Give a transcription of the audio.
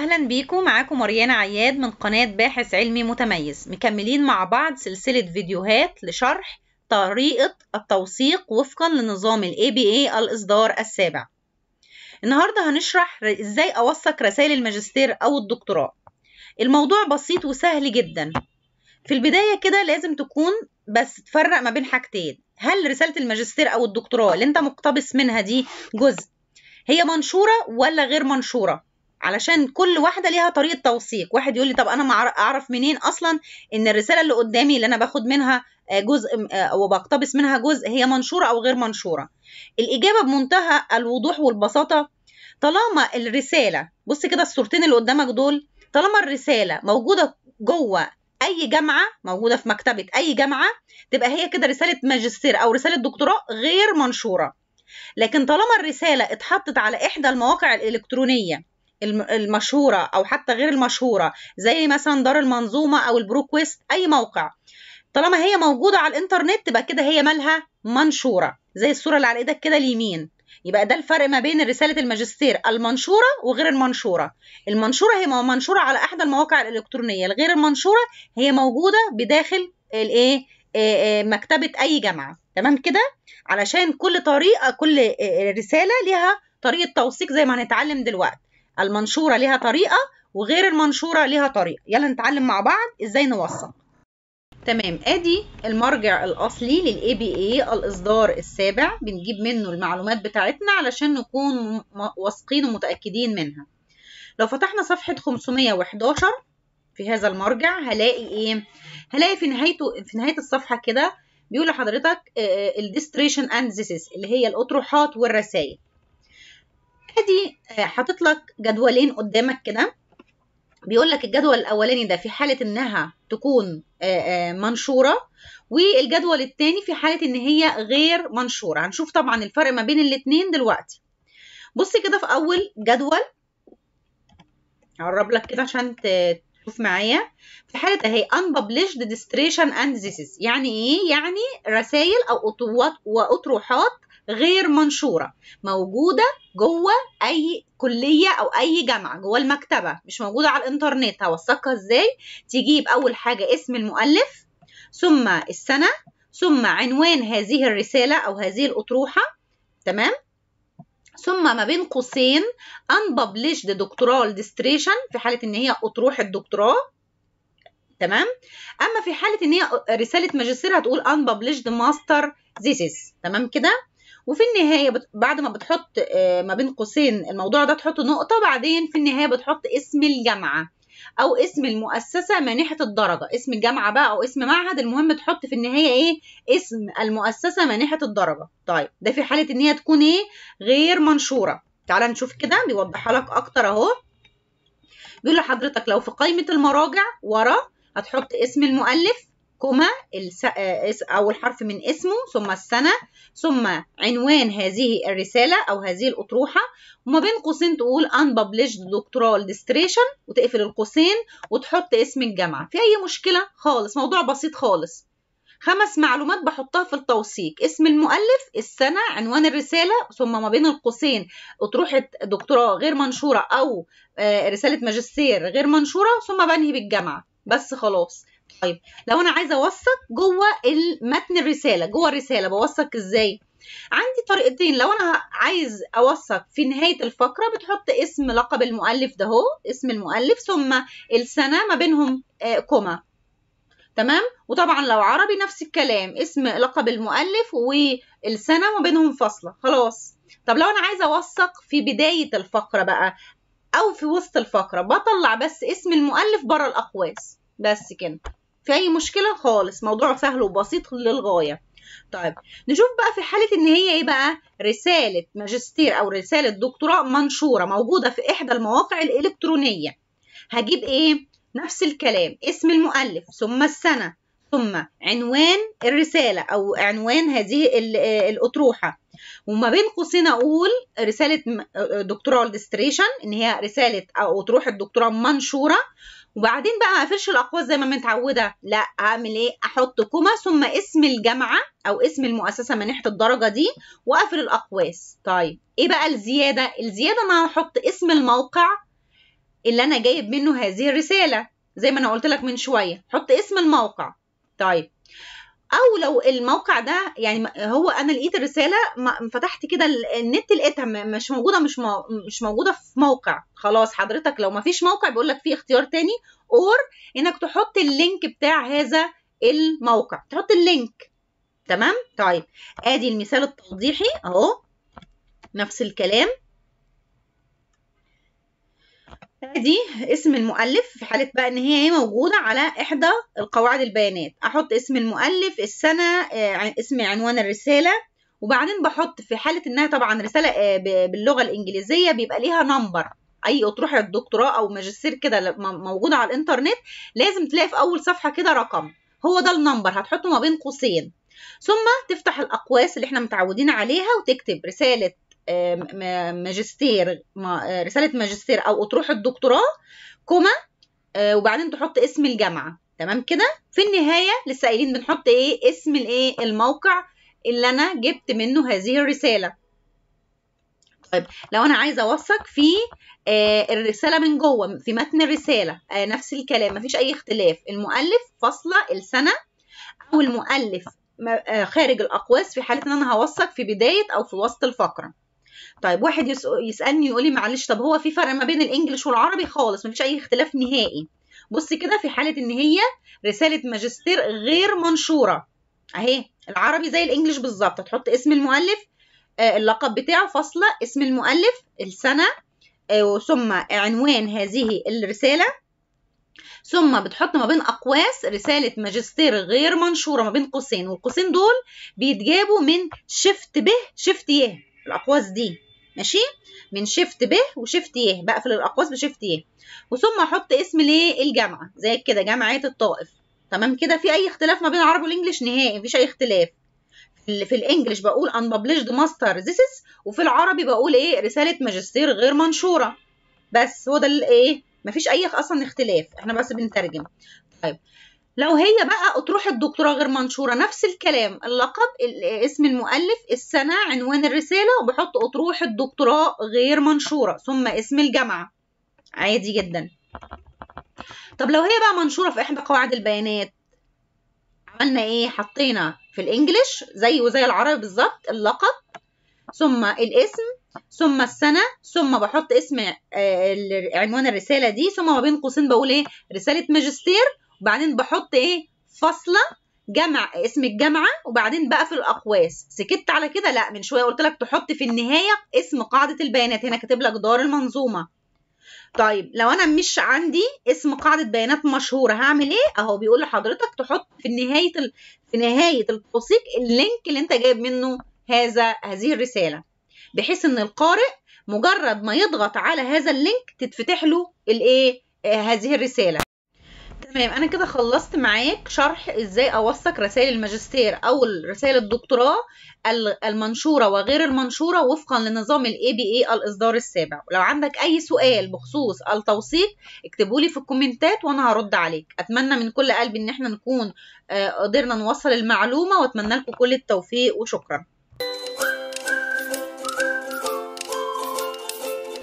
اهلا بيكم معاكم مريانة عياد من قناة باحث علمي متميز مكملين مع بعض سلسلة فيديوهات لشرح طريقة التوثيق وفقا لنظام الـ ABA الإصدار السابع النهاردة هنشرح ازاي اوثق رسائل الماجستير او الدكتوراه الموضوع بسيط وسهل جدا في البداية كده لازم تكون بس تفرق ما بين حاجتين هل رسالة الماجستير او الدكتوراه اللي انت مقتبس منها دي جزء هي منشورة ولا غير منشورة علشان كل واحده ليها طريقه توثيق واحد يقول لي طب انا ما اعرف منين اصلا ان الرساله اللي قدامي اللي انا باخد منها آه، جزء آه، وبقتبس منها جزء هي منشوره او غير منشوره الاجابه بمنتهى الوضوح والبساطه طالما الرساله بص كده الصورتين اللي قدامك دول طالما الرساله موجوده جوه اي جامعه موجوده في مكتبه اي جامعه تبقى هي كده رساله ماجستير او رساله دكتوراه غير منشوره لكن طالما الرساله اتحطت على احدى المواقع الالكترونيه المشهورة أو حتى غير المشهورة زي مثلا دار المنظومة أو البروكويست أي موقع طالما هي موجودة على الإنترنت تبقى كده هي مالها منشورة زي الصورة اللي على إيدك كده اليمين يبقى ده الفرق ما بين رسالة الماجستير المنشورة وغير المنشورة المنشورة هي منشورة على أحد المواقع الإلكترونية الغير المنشورة هي موجودة بداخل الإيه إيه، إيه، مكتبة أي جامعة تمام كده علشان كل طريقة كل إيه، رسالة لها طريقة توثيق زي ما هنتعلم دلوقتي المنشورة ليها طريقة وغير المنشورة ليها طريقة يلا نتعلم مع بعض ازاي نوثق تمام ادي المرجع الاصلي للاي بي اي الاصدار السابع بنجيب منه المعلومات بتاعتنا علشان نكون واثقين ومتاكدين منها لو فتحنا صفحه 511 في هذا المرجع هلاقي ايه هلاقي في نهايته في نهايه الصفحه كده بيقول لحضرتك الديستريشن اند اللي هي الاطروحات والرسائل ادي آه، حاطط لك جدولين قدامك كده بيقول لك الجدول الاولاني ده في حاله انها تكون آه، آه، منشوره والجدول الثاني في حاله ان هي غير منشوره هنشوف طبعا الفرق ما بين الاثنين دلوقتي بص كده في اول جدول اقرب لك كده عشان تشوف معايا في حاله اهي unpublished distration and thesis يعني ايه يعني رسائل او واطروحات غير منشوره موجوده جوه اي كليه او اي جامعه جوه المكتبه مش موجوده على الانترنت هوثقها ازاي تجيب اول حاجه اسم المؤلف ثم السنه ثم عنوان هذه الرساله او هذه الاطروحه تمام ثم ما بين قوسين unpublished doctoral dissertation في حاله ان هي اطروحه دكتوراه تمام اما في حاله ان هي رساله ماجستير هتقول unpublished master thesis تمام كده وفي النهاية بعد ما بتحط آه، ما بين قوسين الموضوع ده تحط نقطة بعدين في النهاية بتحط اسم الجامعة او اسم المؤسسه مانحه الدرجه اسم الجامعه بقى او اسم معهد المهم تحط في النهايه ايه اسم المؤسسه مانحه الدرجه طيب ده في حاله ان هي تكون ايه غير منشوره تعالى نشوف كده بيوضحها لك اكتر اهو بيقول لحضرتك لو في قائمه المراجع ورا هتحط اسم المؤلف كما آه، أول حرف من اسمه ثم السنة ثم عنوان هذه الرسالة أو هذه الأطروحة وما بين قوسين تقول unpublished doctoral dissertation وتقفل القوسين وتحط اسم الجامعة في أي مشكلة خالص موضوع بسيط خالص خمس معلومات بحطها في التوثيق اسم المؤلف السنة عنوان الرسالة ثم ما بين القوسين أطروحة دكتوراه غير منشورة أو آه، رسالة ماجستير غير منشورة ثم بنهي بالجامعة بس خلاص طيب لو انا عايزه اوثق جوه المتن الرساله جوه الرساله بوثق ازاي عندي طريقتين لو انا عايز اوثق في نهايه الفقره بتحط اسم لقب المؤلف ده هو اسم المؤلف ثم السنه ما بينهم آه، كوما تمام وطبعا لو عربي نفس الكلام اسم لقب المؤلف والسنه ما بينهم فاصله خلاص طب لو انا عايزه اوثق في بدايه الفقره بقى او في وسط الفقره بطلع بس اسم المؤلف بره الاقواس بس كده في اي مشكله خالص موضوع سهل وبسيط للغايه طيب نشوف بقى في حاله ان هي ايه بقى رساله ماجستير او رساله دكتوراه منشوره موجوده في احدى المواقع الالكترونيه هجيب ايه نفس الكلام اسم المؤلف ثم السنه ثم عنوان الرساله او عنوان هذه الاطروحه وما بين قوسين اقول رساله دكتوراه ديستريشن ان هي رساله او اطروحه دكتوراه منشوره وبعدين بقى ما اقفلش الاقواس زي ما متعوده لا اعمل ايه احط كوما ثم اسم الجامعه او اسم المؤسسه من ناحيه الدرجه دي واقفل الاقواس طيب ايه بقى الزياده الزياده انا هحط اسم الموقع اللي انا جايب منه هذه الرساله زي ما انا قلت لك من شويه حط اسم الموقع طيب او لو الموقع ده يعني هو انا لقيت الرساله فتحت كده النت لقيتها مش موجوده مش مش موجوده في موقع خلاص حضرتك لو ما فيش موقع بيقول لك في اختيار تاني اور انك تحط اللينك بتاع هذا الموقع تحط اللينك تمام طيب ادي المثال التوضيحي اهو نفس الكلام دي اسم المؤلف في حالة بقى إن هي إيه، موجودة على إحدى القواعد البيانات أحط اسم المؤلف السنة آه، اسم عنوان الرسالة وبعدين بحط في حالة إنها طبعا رسالة آه، باللغة الإنجليزية بيبقى ليها نمبر اي اطروحه دكتوراه او ماجستير كده موجوده على الانترنت لازم تلاقي في اول صفحه كده رقم هو ده النمبر هتحطه ما بين قوسين ثم تفتح الاقواس اللي احنا متعودين عليها وتكتب رساله ماجستير آه، رساله ماجستير او اطروحه دكتوراه كوما آه، وبعدين تحط اسم الجامعه تمام كده في النهايه لسه قايلين بنحط ايه اسم الايه الموقع اللي انا جبت منه هذه الرساله طيب لو انا عايزه اوثق في آه، الرساله من جوه في متن الرساله نفس الكلام مفيش اي اختلاف المؤلف فاصله السنه او المؤلف خارج الاقواس في حاله ان انا هوثق في بدايه او في وسط الفقره طيب واحد يسالني يقول لي معلش طب هو في فرق ما بين الانجليش والعربي خالص مفيش اي اختلاف نهائي بص كده في حاله ان هي رساله ماجستير غير منشوره اهي العربي زي الانجليش بالظبط هتحط اسم المؤلف آه، اللقب بتاعه فاصله اسم المؤلف السنه آه، ثم عنوان هذه الرساله ثم بتحط ما بين اقواس رساله ماجستير غير منشوره ما بين قوسين والقوسين دول بيتجابوا من شفت به شفت يه الاقواس دي ماشي من شيفت ب وشيفت ي بقفل الاقواس بشيفت ي وثم احط اسم ليه الجامعه زي كده جامعه الطائف تمام كده في اي اختلاف ما بين العربي والانجليش نهائي مفيش اي اختلاف في الانجليش بقول unpublished master thesis وفي العربي بقول ايه رساله ماجستير غير منشوره بس هو ده الايه مفيش اي اصلا اختلاف احنا بس بنترجم طيب لو هي بقى أطروحة دكتوراه غير منشورة نفس الكلام اللقب اسم المؤلف السنة عنوان الرسالة وبحط أطروحة دكتوراه غير منشورة ثم اسم الجامعة عادي جدا طب لو هي بقى منشورة في إحدى قواعد البيانات عملنا إيه حطينا في الإنجليش زيه زي العربي بالظبط اللقب ثم الاسم ثم السنة ثم بحط اسم آه، عنوان الرسالة دي ثم ما بين قوسين بقول إيه رسالة ماجستير وبعدين بحط ايه فاصله جمع اسم الجامعه وبعدين بقى في الاقواس سكت على كده لا من شويه قلت لك تحط في النهايه اسم قاعده البيانات هنا كاتب لك دار المنظومه طيب لو انا مش عندي اسم قاعده بيانات مشهوره هعمل ايه اهو بيقول لحضرتك تحط في نهايه ال... في نهايه التوثيق اللينك اللي انت جايب منه هذا هذه الرساله بحيث ان القارئ مجرد ما يضغط على هذا اللينك تتفتح له الايه آه، هذه الرساله تمام انا كده خلصت معاك شرح ازاي اوثق رسائل الماجستير او رسائل الدكتوراه المنشوره وغير المنشوره وفقا لنظام الاي بي اي الاصدار السابع ولو عندك اي سؤال بخصوص التوثيق اكتبولي في الكومنتات وانا هرد عليك اتمنى من كل قلبي ان احنا نكون آه، قدرنا نوصل المعلومه واتمنى لكم كل التوفيق وشكرا